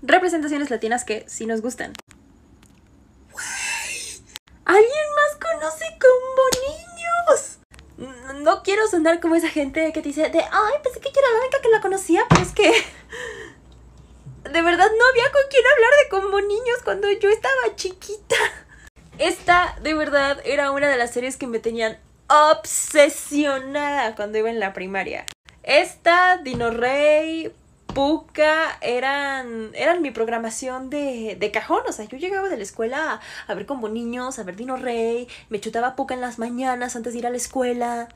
representaciones latinas que sí nos gustan. ¿Alguien más conoce combo niños? No quiero sonar como esa gente que dice de, ay, pensé que yo era la única que la conocía, pero es que... De verdad no había con quién hablar de combo niños cuando yo estaba chiquita. Esta, de verdad, era una de las series que me tenían obsesionada cuando iba en la primaria. Esta, Dino Rey, Puka eran, eran mi programación de, de, cajón. O sea, yo llegaba de la escuela a, ver como niños, a ver Dino Rey, me chutaba Puka en las mañanas antes de ir a la escuela.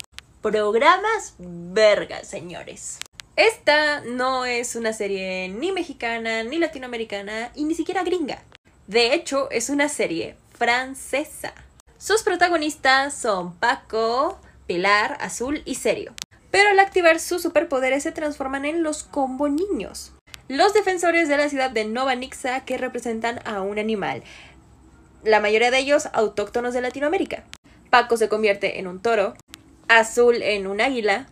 Programas verga, señores. Esta no es una serie ni mexicana, ni latinoamericana y ni siquiera gringa. De hecho, es una serie francesa. Sus protagonistas son Paco, Pilar, Azul y Serio pero al activar sus superpoderes se transforman en los combo niños, los defensores de la ciudad de Nova Nixa que representan a un animal, la mayoría de ellos autóctonos de Latinoamérica. Paco se convierte en un toro, Azul en un águila,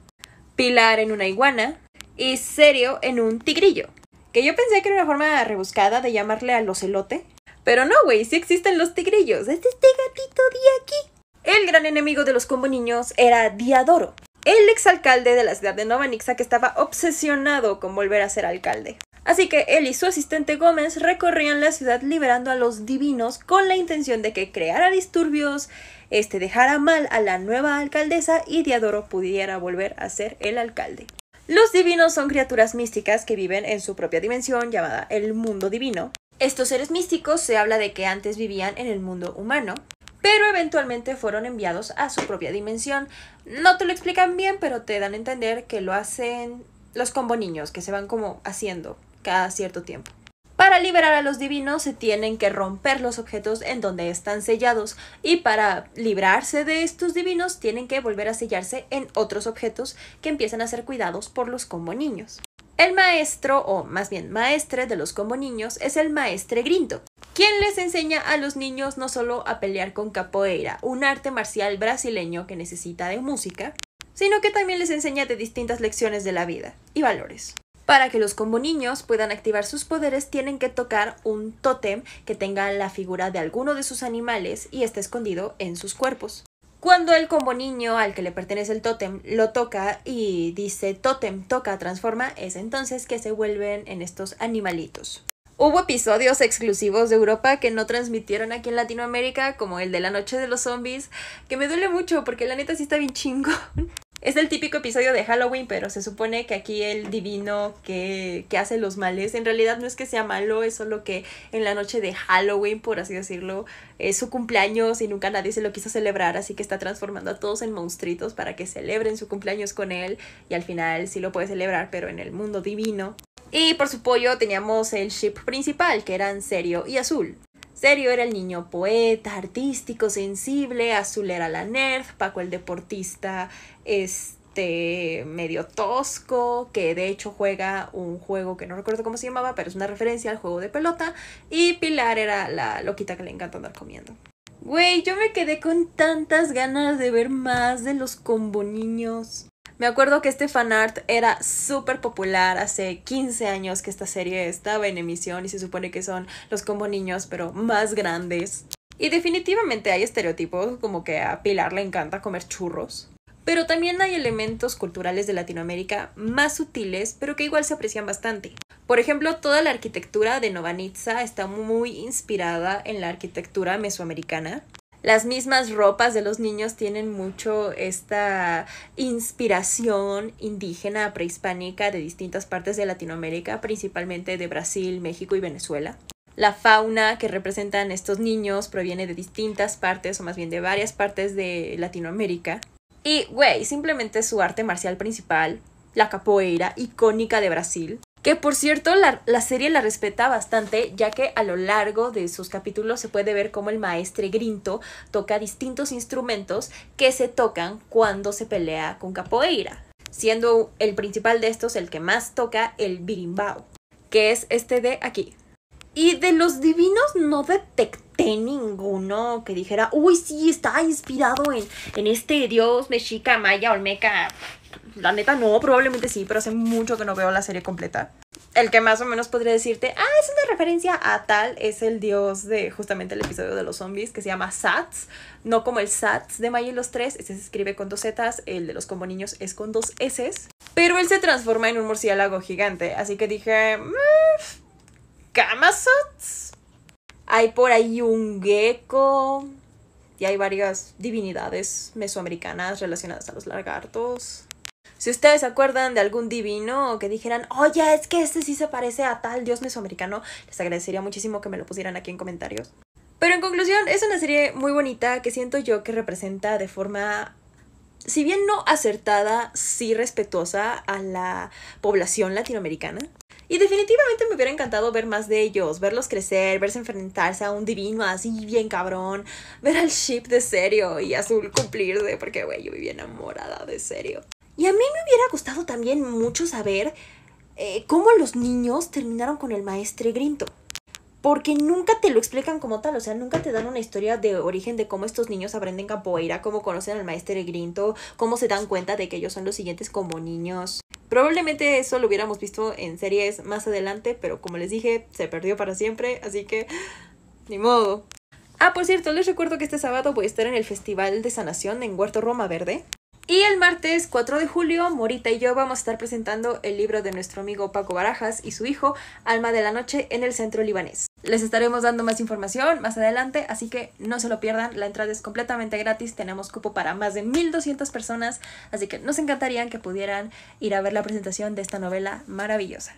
Pilar en una iguana y Serio en un tigrillo. Que yo pensé que era una forma rebuscada de llamarle al ocelote. Pero no, güey, sí existen los tigrillos. Es este gatito de aquí. El gran enemigo de los combo niños era Diadoro, el exalcalde de la ciudad de Nova Nixa que estaba obsesionado con volver a ser alcalde. Así que él y su asistente Gómez recorrían la ciudad liberando a los divinos con la intención de que creara disturbios, este dejara mal a la nueva alcaldesa y Diadoro pudiera volver a ser el alcalde. Los divinos son criaturas místicas que viven en su propia dimensión llamada el mundo divino. Estos seres místicos se habla de que antes vivían en el mundo humano pero eventualmente fueron enviados a su propia dimensión. No te lo explican bien, pero te dan a entender que lo hacen los combo niños, que se van como haciendo cada cierto tiempo. Para liberar a los divinos se tienen que romper los objetos en donde están sellados y para librarse de estos divinos tienen que volver a sellarse en otros objetos que empiezan a ser cuidados por los combo niños. El maestro, o más bien maestre de los combo niños, es el maestre Grinto, quien les enseña a los niños no solo a pelear con capoeira, un arte marcial brasileño que necesita de música, sino que también les enseña de distintas lecciones de la vida y valores. Para que los combo niños puedan activar sus poderes tienen que tocar un tótem que tenga la figura de alguno de sus animales y está escondido en sus cuerpos. Cuando el combo niño al que le pertenece el tótem lo toca y dice tótem, toca, transforma, es entonces que se vuelven en estos animalitos. Hubo episodios exclusivos de Europa que no transmitieron aquí en Latinoamérica, como el de la noche de los zombies, que me duele mucho porque la neta sí está bien chingo. Es el típico episodio de Halloween, pero se supone que aquí el divino que, que hace los males, en realidad no es que sea malo, es solo que en la noche de Halloween, por así decirlo, es su cumpleaños y nunca nadie se lo quiso celebrar, así que está transformando a todos en monstruitos para que celebren su cumpleaños con él y al final sí lo puede celebrar, pero en el mundo divino. Y por su pollo teníamos el ship principal, que eran Serio y Azul. Serio era el niño poeta, artístico, sensible, Azul era la nerd, Paco el deportista, este medio tosco, que de hecho juega un juego que no recuerdo cómo se llamaba, pero es una referencia al juego de pelota, y Pilar era la loquita que le encanta andar comiendo. Güey, yo me quedé con tantas ganas de ver más de los combo niños. Me acuerdo que este fanart era súper popular hace 15 años que esta serie estaba en emisión y se supone que son los combo niños, pero más grandes. Y definitivamente hay estereotipos, como que a Pilar le encanta comer churros. Pero también hay elementos culturales de Latinoamérica más sutiles, pero que igual se aprecian bastante. Por ejemplo, toda la arquitectura de Novanitza está muy inspirada en la arquitectura mesoamericana. Las mismas ropas de los niños tienen mucho esta inspiración indígena, prehispánica de distintas partes de Latinoamérica, principalmente de Brasil, México y Venezuela. La fauna que representan estos niños proviene de distintas partes, o más bien de varias partes de Latinoamérica. Y, güey, simplemente su arte marcial principal, la capoeira, icónica de Brasil, que por cierto, la, serie la respeta bastante, ya que a lo largo de sus capítulos se puede ver cómo el maestre Grinto toca distintos instrumentos que se tocan cuando se pelea con Capoeira, siendo el principal de estos el que más toca el birimbao, que es este de aquí. Y de los divinos no detecto ninguno que dijera, uy, sí, está inspirado en, este dios mexica, maya, olmeca. La neta no, probablemente sí, pero hace mucho que no veo la serie completa. El que más o menos podría decirte, ah, es una referencia a tal, es el dios de justamente el episodio de los zombies, que se llama Sats, no como el Sats de Maya y los tres, ese se escribe con dos Zs, el de los como niños es con dos Ss, pero él se transforma en un murciélago gigante, así que dije, Kamasats, mm, hay por ahí un gecko. Y hay varias divinidades mesoamericanas relacionadas a los lagartos. Si ustedes se acuerdan de algún divino o que dijeran, oye, es que este sí se parece a tal dios mesoamericano, les agradecería muchísimo que me lo pusieran aquí en comentarios. Pero en conclusión, es una serie muy bonita que siento yo que representa de forma si bien no acertada, sí respetuosa a la población latinoamericana. Y definitivamente me hubiera encantado ver más de ellos, verlos crecer, verse enfrentarse a un divino así bien cabrón, ver al ship de serio y azul de porque güey, yo vivía enamorada de serio. Y a mí me hubiera gustado también mucho saber eh, cómo los niños terminaron con el maestro Grinto porque nunca te lo explican como tal, o sea, nunca te dan una historia de origen de cómo estos niños aprenden capoeira, cómo conocen al maestro Grinto, cómo se dan cuenta de que ellos son los siguientes como niños. Probablemente eso lo hubiéramos visto en series más adelante, pero como les dije, se perdió para siempre, así que ni modo. Ah, por cierto, les recuerdo que este sábado voy a estar en el Festival de Sanación en Huerto Roma Verde. Y el martes 4 de julio, Morita y yo vamos a estar presentando el libro de nuestro amigo Paco Barajas y su hijo, Alma de la Noche, en el Centro Libanés. Les estaremos dando más información más adelante, así que no se lo pierdan. La entrada es completamente gratis, tenemos cupo para más de 1200 personas, así que nos encantaría que pudieran ir a ver la presentación de esta novela maravillosa.